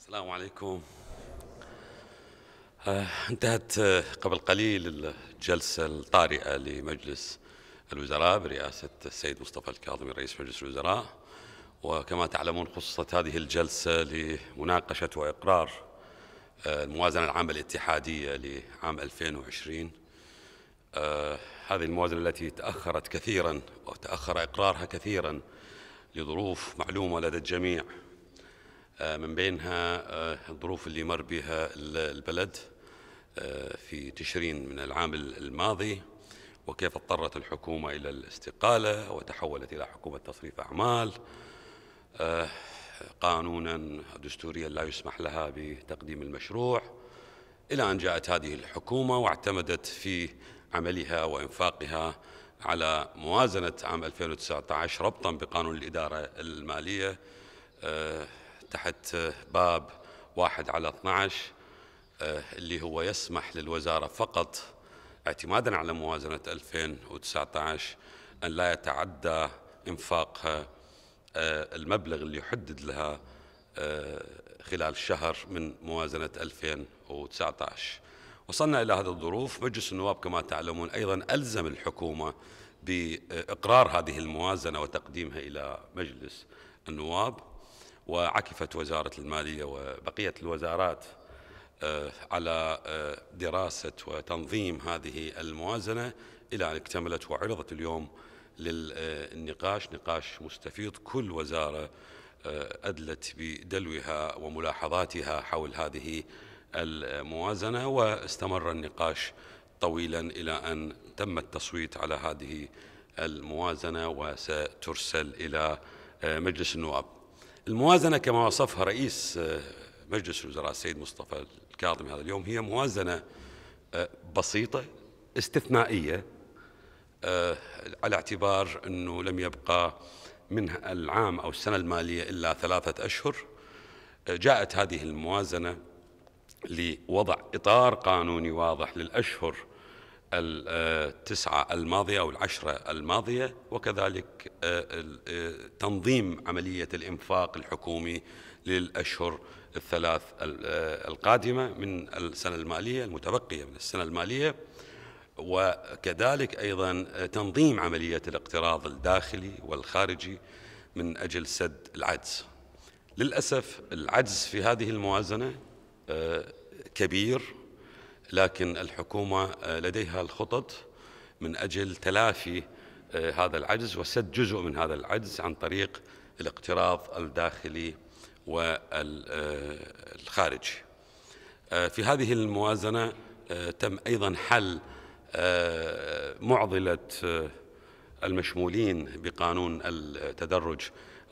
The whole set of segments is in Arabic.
السلام عليكم آه، انتهت آه، قبل قليل الجلسة الطارئة لمجلس الوزراء برئاسة السيد مصطفى الكاظمي رئيس مجلس الوزراء وكما تعلمون خصصت هذه الجلسة لمناقشة وإقرار آه، الموازنة العامة الاتحادية لعام 2020 هذه الموازنة التي تأخرت كثيرا وتأخر إقرارها كثيرا لظروف معلومة لدى الجميع آه، من بينها آه، الظروف اللي مر بها البلد آه، في تشرين من العام الماضي وكيف اضطرت الحكومة إلى الاستقالة وتحولت إلى حكومة تصريف أعمال قانونا دستوريا لا يسمح لها بتقديم المشروع إلى أن جاءت هذه الحكومة واعتمدت في عملها وإنفاقها على موازنة عام 2019 ربطا بقانون الإدارة المالية تحت باب واحد على 12 آه، اللي هو يسمح للوزارة فقط اعتمادا على موازنة 2019 أن لا يتعدى إنفاقها آه، آه، المبلغ اللي يحدد لها خلال شهر من موازنة 2019 وصلنا إلى هذه الظروف مجلس النواب كما تعلمون أيضا ألزم الحكومة بإقرار هذه الموازنة وتقديمها إلى مجلس النواب وعكفت وزارة المالية وبقية الوزارات آه، على آه، دراسة وتنظيم هذه الموازنة إلى أن اكتملت وعرضت اليوم للنقاش نقاش مستفيض كل وزارة آه، أدلت بدلوها وملاحظاتها حول هذه الموازنة واستمر النقاش طويلا إلى أن تم التصويت على هذه الموازنة وسترسل إلى مجلس النواب الموازنة كما وصفها رئيس آه، مجلس الوزراء السيد مصطفى الكاظم هذا اليوم هي موازنة آه، بسيطة استثنائية آه، على اعتبار أنه لم يبقى من العام أو السنة المالية إلا ثلاثة أشهر جاءت هذه الموازنة لوضع إطار قانوني واضح للأشهر التسعة الماضية أو العشرة الماضية وكذلك آه، آه، تنظيم عملية الإنفاق الحكومي للأشهر الثلاث آه، القادمة من السنة المالية المتبقية من السنة المالية وكذلك أيضا تنظيم عملية الاقتراض الداخلي والخارجي من أجل سد العجز للأسف العجز في هذه الموازنة كبير لكن الحكومة آه، لديها الخطط من أجل تلافي آه، هذا العجز وسد جزء من هذا العجز عن طريق الاقتراض الداخلي والخارجي آه، في هذه الموازنة تم أيضا حل معضلة المشمولين بقانون التدرج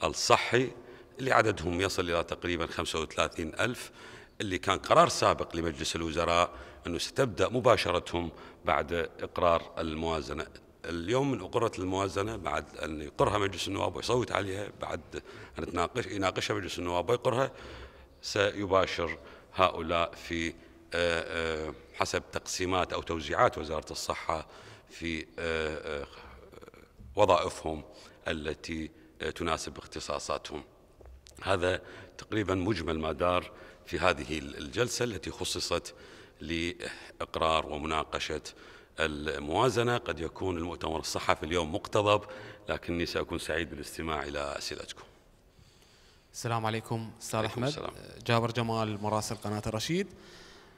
الصحي اللي عددهم يصل إلى تقريبا 35 ألف اللي كان قرار سابق لمجلس الوزراء أنه ستبدأ مباشرة بعد إقرار الموازنة اليوم من أقرت الموازنة بعد أن يقرها مجلس النواب ويصوت عليها بعد أن تناقش يناقشها مجلس النواب ويقرها سيباشر هؤلاء في آه، آه، حسب تقسيمات أو توزيعات وزارة الصحة في آه، وظائفهم التي تناسب اختصاصاتهم هذا تقريبا مجمل ما دار في هذه الجلسة التي خصصت لإقرار ومناقشة الموازنة قد يكون المؤتمر الصحفي اليوم مقتضب لكني سأكون سعيد بالاستماع إلى أسئلتكم السلام عليكم أستاذ أحمد السلام. جابر جمال مراسل قناة الرشيد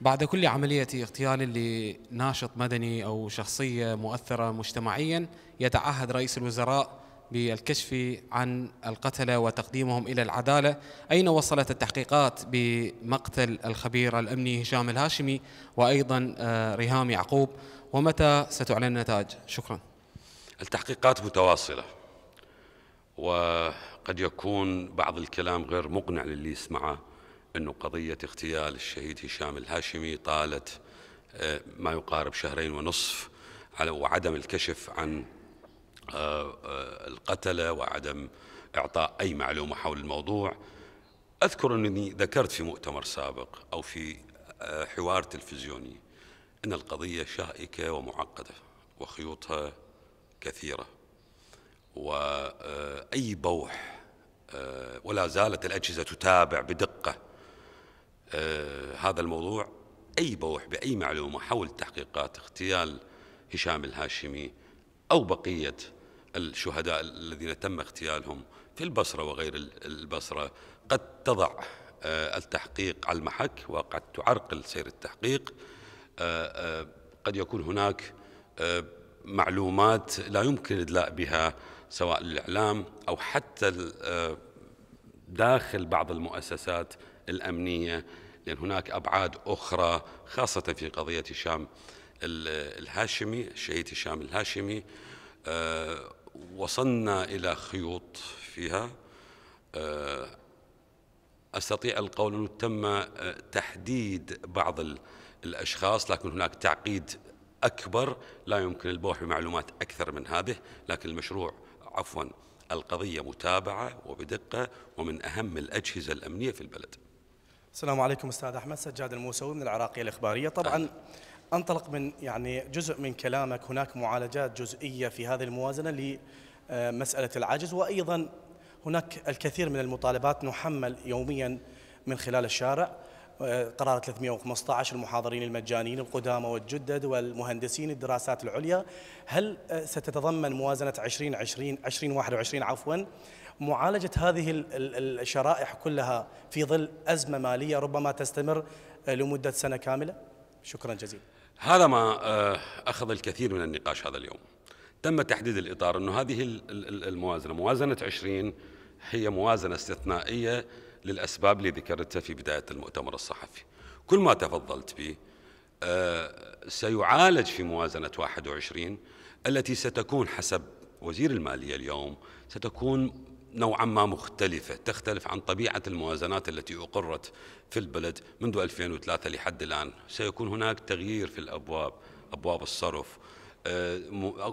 بعد كل عملية اغتيال لناشط مدني أو شخصية مؤثرة مجتمعيا يتعهد رئيس الوزراء بالكشف عن القتلة وتقديمهم إلى العدالة أين وصلت التحقيقات بمقتل الخبير الأمني هشام الهاشمي وأيضا آه، ريهام يعقوب ومتى ستعلن النتائج شكرا التحقيقات متواصلة وقد يكون بعض الكلام غير مقنع للي يسمعه أنه قضية اغتيال الشهيد هشام الهاشمي طالت آه، ما يقارب شهرين ونصف على وعدم الكشف عن آه، آه، القتلة وعدم إعطاء أي معلومة حول الموضوع أذكر أنني ذكرت في مؤتمر سابق أو في آه، حوار تلفزيوني أن القضية شائكة ومعقدة وخيوطها كثيرة وأي بوح ولا زالت الأجهزة تتابع بدقة هذا الموضوع أي بوح بأي معلومة حول تحقيقات اغتيال هشام الهاشمي أو بقية الشهداء الذين تم اغتيالهم في البصرة وغير البصرة قد تضع آه، التحقيق على المحك وقد تعرقل سير التحقيق آه، آه، قد يكون هناك معلومات لا يمكن إدلاء بها سواء الاعلام او حتى داخل بعض المؤسسات الامنيه لان هناك ابعاد اخرى خاصه في قضيه الشام الهاشمي الشهيد هشام الهاشمي آه، وصلنا إلى خيوط فيها آه، أستطيع القول أنه تم آه، تحديد بعض الأشخاص لكن هناك تعقيد أكبر لا يمكن البوح بمعلومات أكثر من هذه لكن المشروع عفوا القضية متابعة وبدقة ومن أهم الأجهزة الأمنية في البلد السلام عليكم أستاذ أحمد سجاد الموسوي من العراقية الإخبارية طبعا أهل. انطلق من يعني جزء من كلامك هناك معالجات جزئيه في هذه الموازنه لمساله العجز وايضا هناك الكثير من المطالبات نحمل يوميا من خلال الشارع آه، قرار 315 المحاضرين المجانيين القدامى والجدد والمهندسين الدراسات العليا هل آه، ستتضمن موازنة 2020 2021 عفوا معالجة هذه الشرائح كلها في ظل أزمة مالية ربما تستمر آه، لمدة سنة كاملة شكرا جزيلا هذا ما آه، أخذ الكثير من النقاش هذا اليوم تم تحديد الإطار أنه هذه الموازنة موازنة عشرين هي موازنة استثنائية للأسباب اللي ذكرتها في بداية المؤتمر الصحفي كل ما تفضلت به آه، سيعالج في موازنة 21 التي ستكون حسب وزير المالية اليوم ستكون نوعا ما مختلفة تختلف عن طبيعة الموازنات التي أقرت في البلد منذ 2003 لحد الآن سيكون هناك تغيير في الأبواب أبواب الصرف آه،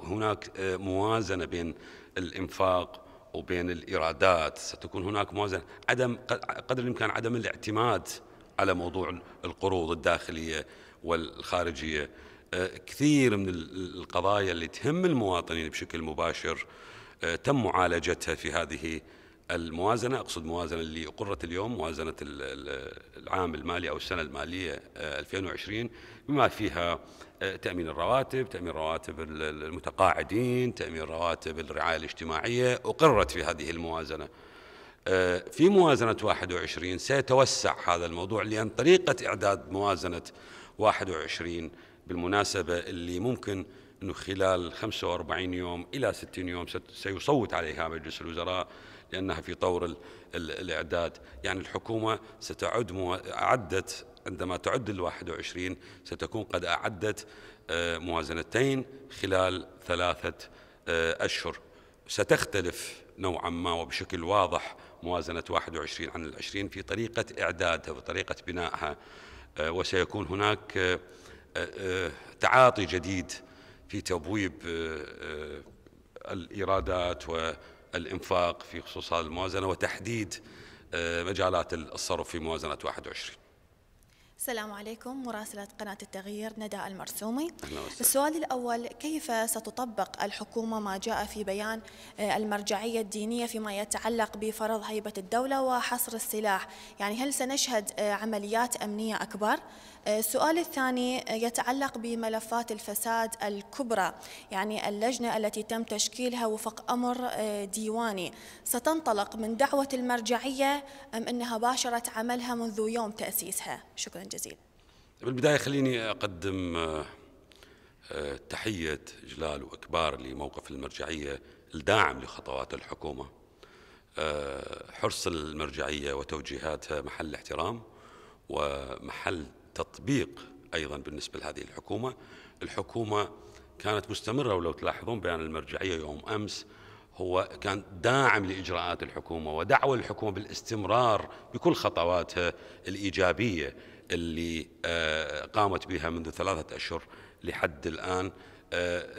هناك آه، موازنة بين الإنفاق وبين الإيرادات ستكون هناك موازنة عدم قدر الإمكان عدم الاعتماد على موضوع القروض الداخلية والخارجية آه، كثير من القضايا اللي تهم المواطنين بشكل مباشر آه، تم معالجتها في هذه الموازنة أقصد موازنة اللي أقرت اليوم موازنة العام المالي أو السنة المالية 2020 آه، بما فيها آه، تأمين الرواتب تأمين رواتب المتقاعدين تأمين رواتب الرعاية الاجتماعية أقرت في هذه الموازنة في موازنة 21 سيتوسع هذا الموضوع لأن طريقة إعداد موازنة 21 بالمناسبة اللي ممكن أنه خلال 45 يوم إلى 60 يوم سيصوت عليها مجلس الوزراء لأنها في طور الإعداد يعني الحكومة ستعد أعدت عندما تعد ال 21 ستكون قد أعدت آه، موازنتين خلال ثلاثة آه، أشهر ستختلف نوعا ما وبشكل واضح موازنة 21 عن ال 20 في طريقة إعدادها وطريقة بنائها آه، وسيكون هناك تعاطي جديد في تبويب آه، آه، الإيرادات والإنفاق في خصوص هذه الموازنة وتحديد آه، مجالات الصرف في موازنة 21 السلام عليكم مراسلة قناة التغيير ندى المرسومي السؤال الأول كيف ستطبق الحكومة ما جاء في بيان المرجعية الدينية فيما يتعلق بفرض هيبة الدولة وحصر السلاح يعني هل سنشهد عمليات أمنية أكبر السؤال الثاني يتعلق بملفات الفساد الكبرى يعني اللجنة التي تم تشكيلها وفق أمر آه، ديواني ستنطلق من دعوة المرجعية أم أنها باشرت عملها منذ يوم تأسيسها شكرا جزيلا بالبداية خليني أقدم آه، آه، تحية جلال وإكبار لموقف المرجعية الداعم لخطوات الحكومة حرص المرجعية وتوجيهاتها محل احترام ومحل تطبيق أيضا بالنسبة لهذه الحكومة الحكومة كانت مستمرة ولو تلاحظون بيان المرجعية يوم أمس هو كان داعم لإجراءات الحكومة ودعوة الحكومة بالاستمرار بكل خطواتها الإيجابية اللي آه، قامت بها منذ ثلاثة أشهر لحد الآن آه،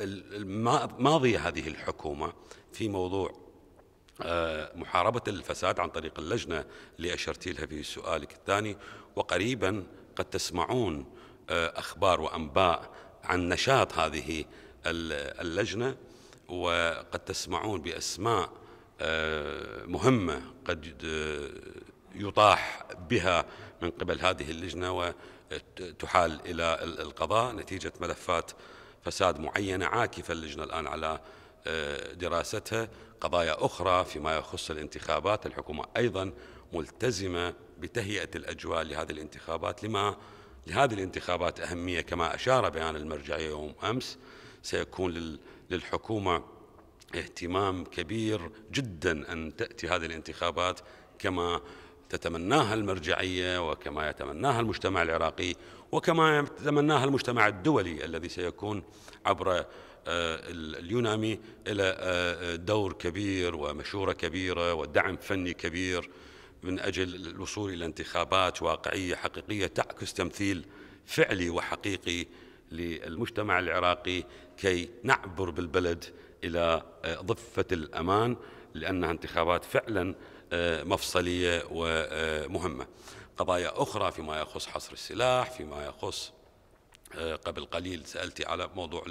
ماضية هذه الحكومة في موضوع آه، محاربة الفساد عن طريق اللجنة اللي أشرت لها في سؤالك الثاني وقريبا قد تسمعون آه، أخبار وأنباء عن نشاط هذه اللجنة وقد تسمعون بأسماء آه، مهمة قد آه، يطاح بها من قبل هذه اللجنة وتحال إلى القضاء نتيجة ملفات فساد معينة عاكفة اللجنة الآن على دراستها قضايا أخرى فيما يخص الانتخابات الحكومة أيضا ملتزمة بتهيئة الأجواء لهذه الانتخابات لما لهذه الانتخابات أهمية كما أشار بيان المرجعية يوم أمس سيكون للحكومة اهتمام كبير جدا أن تأتي هذه الانتخابات كما تتمناها المرجعية وكما يتمناها المجتمع العراقي وكما يتمناها المجتمع الدولي الذي سيكون عبر آه، اليونامي إلى آه، دور كبير ومشورة كبيرة ودعم فني كبير من أجل الوصول إلى انتخابات واقعية حقيقية تعكس تمثيل فعلي وحقيقي للمجتمع العراقي كي نعبر بالبلد إلى آه، ضفة الأمان لأنها انتخابات فعلا آه، مفصلية ومهمة آه، قضايا أخرى فيما يخص حصر السلاح فيما يخص قبل قليل سألتي على موضوع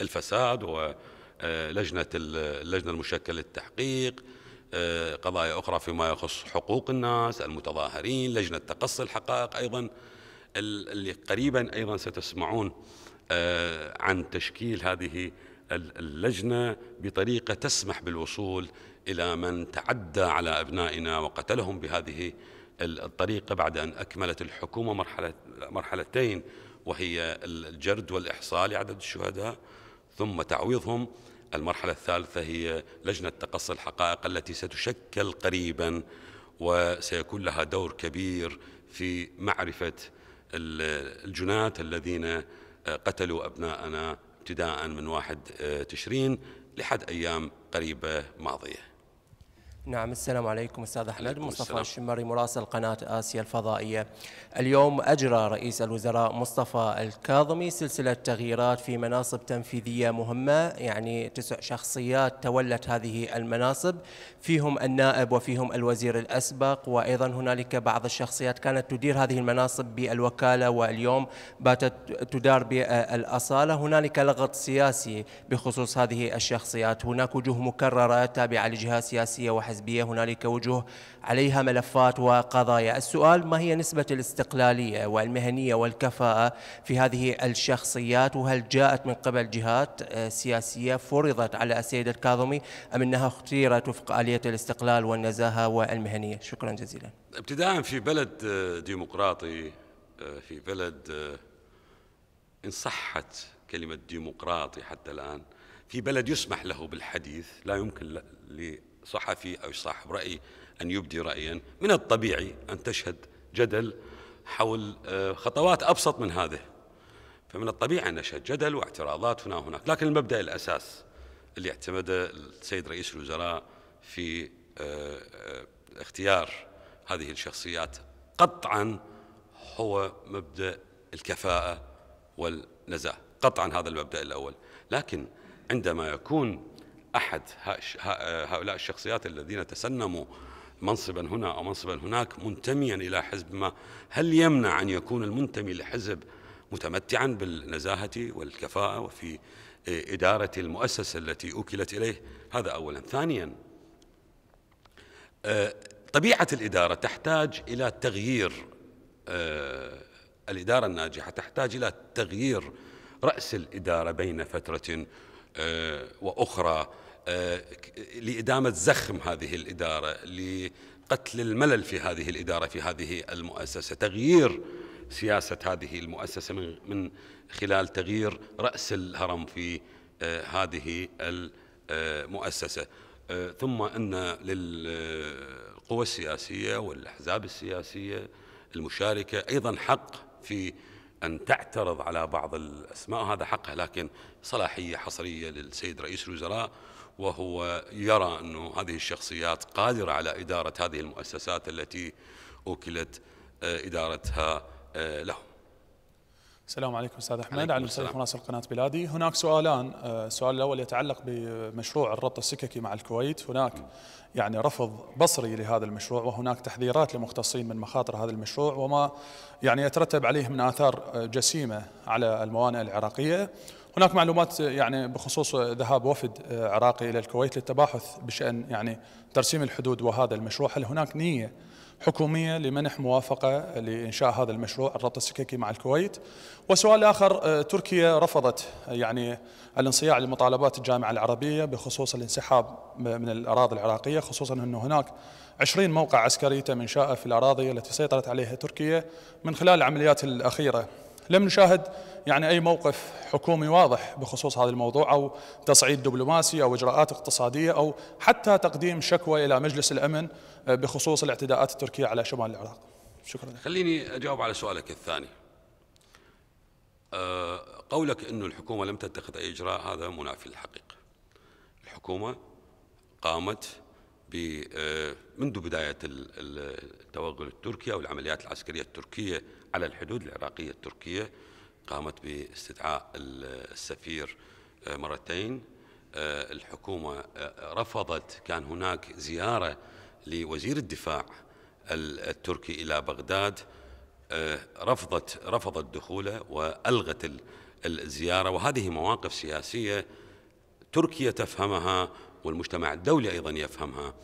الفساد ولجنة اللجنة المشكلة للتحقيق آه، قضايا أخرى فيما يخص حقوق الناس المتظاهرين لجنة تقصي الحقائق أيضا اللي قريبا أيضا ستسمعون آه، عن تشكيل هذه اللجنة بطريقة تسمح بالوصول إلى من تعدى على أبنائنا وقتلهم بهذه الطريقة بعد أن أكملت الحكومة مرحلة مرحلتين وهي الجرد والإحصاء لعدد الشهداء ثم تعويضهم المرحلة الثالثة هي لجنة تقصي الحقائق التي ستشكل قريبا وسيكون لها دور كبير في معرفة الجنات الذين قتلوا أبناءنا ابتداء من واحد تشرين لحد أيام قريبة ماضية نعم السلام عليكم استاذ احمد مصطفى الشمري مراسل قناه اسيا الفضائيه. اليوم اجرى رئيس الوزراء مصطفى الكاظمي سلسله تغييرات في مناصب تنفيذيه مهمه يعني تسع شخصيات تولت هذه المناصب فيهم النائب وفيهم الوزير الاسبق وايضا هنالك بعض الشخصيات كانت تدير هذه المناصب بالوكاله واليوم باتت تدار بالاصاله هنالك لغط سياسي بخصوص هذه الشخصيات هناك وجوه مكرره تابعه لجهات سياسيه وحزب الحزبيه هنالك وجوه عليها ملفات وقضايا السؤال ما هي نسبة الاستقلالية والمهنية والكفاءة في هذه الشخصيات وهل جاءت من قبل جهات سياسية فرضت على السيد الكاظمي أم أنها اختيرت وفق آلية الاستقلال والنزاهة والمهنية شكرا جزيلا ابتداء في بلد ديمقراطي في بلد إن صحت كلمة ديمقراطي حتى الآن في بلد يسمح له بالحديث لا يمكن صحفي أو صاحب رأي أن يبدي رأيا من الطبيعي أن تشهد جدل حول آه، خطوات أبسط من هذه فمن الطبيعي أن نشهد جدل واعتراضات هنا وهناك لكن المبدأ الأساس اللي اعتمده السيد رئيس الوزراء في آه، آه، اختيار هذه الشخصيات قطعا هو مبدأ الكفاءة والنزاهة قطعا هذا المبدأ الأول لكن عندما يكون أحد هؤلاء الشخصيات الذين تسنموا منصبا هنا أو منصبا هناك منتميا إلى حزب ما هل يمنع أن يكون المنتمي لحزب متمتعا بالنزاهة والكفاءة وفي إدارة المؤسسة التي أوكلت إليه هذا أولا ثانيا آه، طبيعة الإدارة تحتاج إلى تغيير آه، الإدارة الناجحة تحتاج إلى تغيير رأس الإدارة بين فترة آه، واخرى آه، لادامه زخم هذه الاداره لقتل الملل في هذه الاداره في هذه المؤسسه تغيير سياسه هذه المؤسسه من من خلال تغيير راس الهرم في آه، هذه المؤسسه ثم ان للقوى السياسيه والاحزاب السياسيه المشاركه ايضا حق في أن تعترض على بعض الأسماء هذا حقه لكن صلاحية حصرية للسيد رئيس الوزراء وهو يرى أن هذه الشخصيات قادرة على إدارة هذه المؤسسات التي أوكلت آه، إدارتها آه، له السلام عليكم استاذ احمد علي الشريف مراسل قناه بلادي هناك سؤالان السؤال آه، الاول يتعلق بمشروع الربط السككي مع الكويت هناك يعني رفض بصري لهذا المشروع وهناك تحذيرات لمختصين من مخاطر هذا المشروع وما يعني يترتب عليه من اثار آه، جسيمه على الموانئ العراقيه هناك معلومات آه، يعني بخصوص ذهاب وفد عراقي الى الكويت للتباحث بشان يعني ترسيم الحدود وهذا المشروع هل هناك نيه حكومية لمنح موافقة لإنشاء هذا المشروع الربط السككي مع الكويت وسؤال آخر آه، تركيا رفضت يعني الانصياع لمطالبات الجامعة العربية بخصوص الانسحاب من الأراضي العراقية خصوصا أنه هناك 20 موقع عسكري تم إنشاءه في الأراضي التي سيطرت عليها تركيا من خلال العمليات الأخيرة لم نشاهد يعني أي موقف حكومي واضح بخصوص هذا الموضوع أو تصعيد دبلوماسي أو إجراءات اقتصادية أو حتى تقديم شكوى إلى مجلس الأمن آه، بخصوص الاعتداءات التركية على شمال العراق شكرا خليني أجاوب على سؤالك الثاني آه، قولك أن الحكومة لم تتخذ أي إجراء هذا منافي للحقيقة الحكومة قامت آه، منذ بداية التوغل التركي أو العمليات العسكرية التركية على الحدود العراقية التركية قامت باستدعاء السفير آه، مرتين آه، الحكومة آه، رفضت كان هناك زيارة لوزير الدفاع التركي إلى بغداد رفضت رفضت دخوله وألغت الزيارة وهذه مواقف سياسية تركيا تفهمها والمجتمع الدولي أيضا يفهمها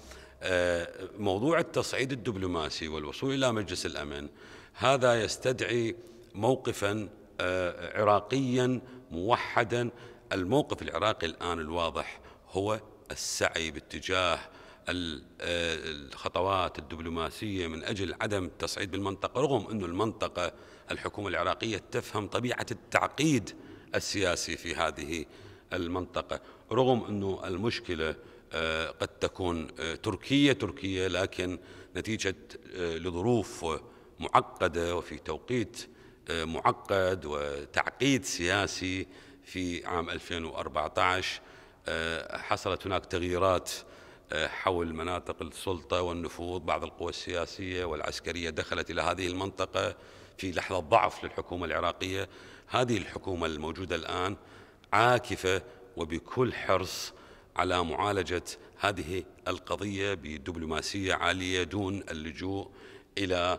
موضوع التصعيد الدبلوماسي والوصول إلى مجلس الأمن هذا يستدعي موقفا آه، عراقيا موحدا الموقف العراقي الان الواضح هو السعي باتجاه آه، الخطوات الدبلوماسيه من اجل عدم التصعيد بالمنطقه رغم انه المنطقه الحكومه العراقيه تفهم طبيعه التعقيد السياسي في هذه المنطقه رغم انه المشكله آه، قد تكون تركيه تركيه لكن نتيجه لظروف معقدة وفي توقيت آه، معقد وتعقيد سياسي في عام 2014 آه، حصلت هناك تغييرات آه، حول مناطق السلطة والنفوذ بعض القوى السياسية والعسكرية دخلت إلى هذه المنطقة في لحظة ضعف للحكومة العراقية هذه الحكومة الموجودة الآن عاكفة وبكل حرص على معالجة هذه القضية بدبلوماسية عالية دون اللجوء إلى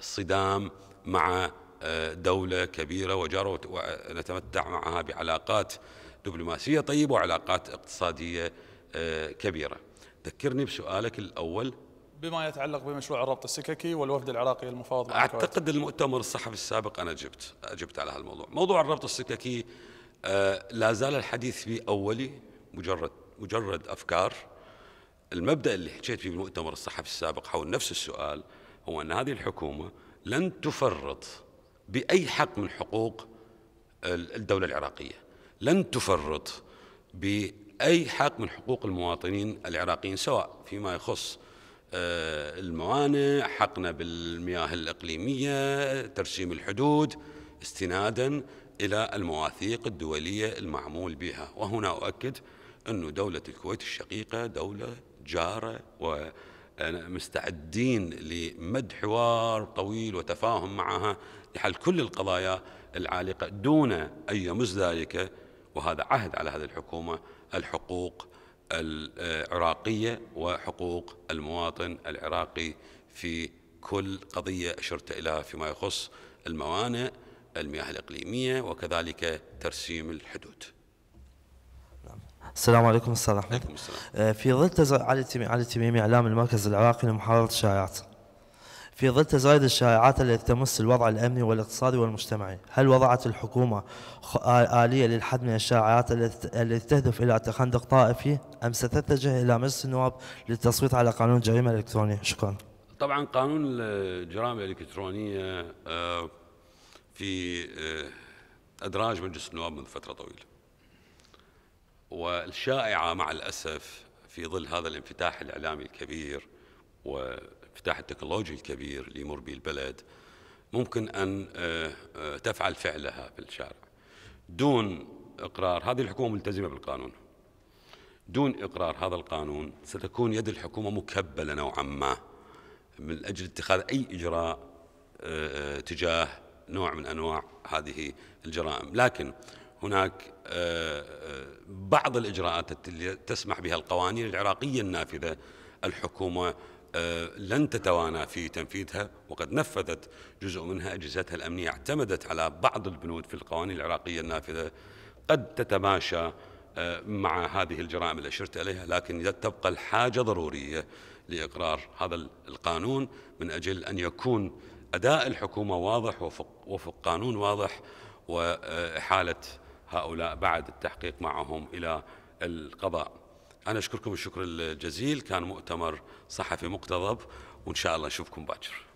صدام مع آه، دولة كبيرة وجارة ونتمتع معها بعلاقات دبلوماسية طيبة وعلاقات اقتصادية آه، كبيرة ذكرني بسؤالك الأول بما يتعلق بمشروع الربط السككي والوفد العراقي المفاوض أعتقد المؤتمر الصحفي السابق أنا جبت أجبت على هذا الموضوع موضوع الربط السككي آه، لا زال الحديث فيه أولي مجرد مجرد أفكار المبدأ اللي حكيت فيه بالمؤتمر الصحفي السابق حول نفس السؤال هو أن هذه الحكومة لن تفرط بأي حق من حقوق الدولة العراقية لن تفرط بأي حق من حقوق المواطنين العراقيين سواء فيما يخص آه، الموانئ حقنا بالمياه الإقليمية ترسيم الحدود استنادا إلى المواثيق الدولية المعمول بها وهنا أؤكد أن دولة الكويت الشقيقة دولة جارة و مستعدين لمد حوار طويل وتفاهم معها لحل كل القضايا العالقة دون أن يمس ذلك وهذا عهد على هذه الحكومة الحقوق العراقية وحقوق المواطن العراقي في كل قضية أشرت إليها فيما يخص الموانئ المياه الإقليمية وكذلك ترسيم الحدود السلام عليكم استاذ احمد. عليكم السلام. آه، في ظل تزايد علي التميمي علي التميمي اعلام المركز العراقي لمحاربه الشائعات. في ظل تزايد الشائعات التي تمس الوضع الامني والاقتصادي والمجتمعي، هل وضعت الحكومه اليه للحد من الشائعات التي تهدف الى تخندق طائفي ام ستتجه الى مجلس النواب للتصويت على قانون الجريمه الالكترونيه؟ شكرا. طبعا قانون الجرائم الالكترونيه آه، في آه، ادراج مجلس النواب منذ فتره طويله. والشائعة مع الأسف في ظل هذا الانفتاح الإعلامي الكبير وانفتاح التكنولوجي الكبير اللي يمر به البلد ممكن أن آه، آه، تفعل فعلها في الشارع دون إقرار هذه الحكومة ملتزمة بالقانون دون إقرار هذا القانون ستكون يد الحكومة مكبلة نوعا ما من أجل اتخاذ أي إجراء آه، تجاه نوع من أنواع هذه الجرائم لكن هناك آه، آه، بعض الإجراءات التي تسمح بها القوانين العراقية النافذة الحكومة آه، لن تتوانى في تنفيذها وقد نفذت جزء منها أجهزتها الأمنية اعتمدت على بعض البنود في القوانين العراقية النافذة قد تتماشى مع هذه الجرائم اللي أشرت إليها لكن تبقى الحاجة ضرورية لإقرار هذا القانون من أجل أن يكون أداء الحكومة واضح وفق, وفق قانون واضح وإحالة هؤلاء بعد التحقيق معهم إلى القضاء أنا أشكركم الشكر الجزيل كان مؤتمر صحفي مقتضب وإن شاء الله نشوفكم باكر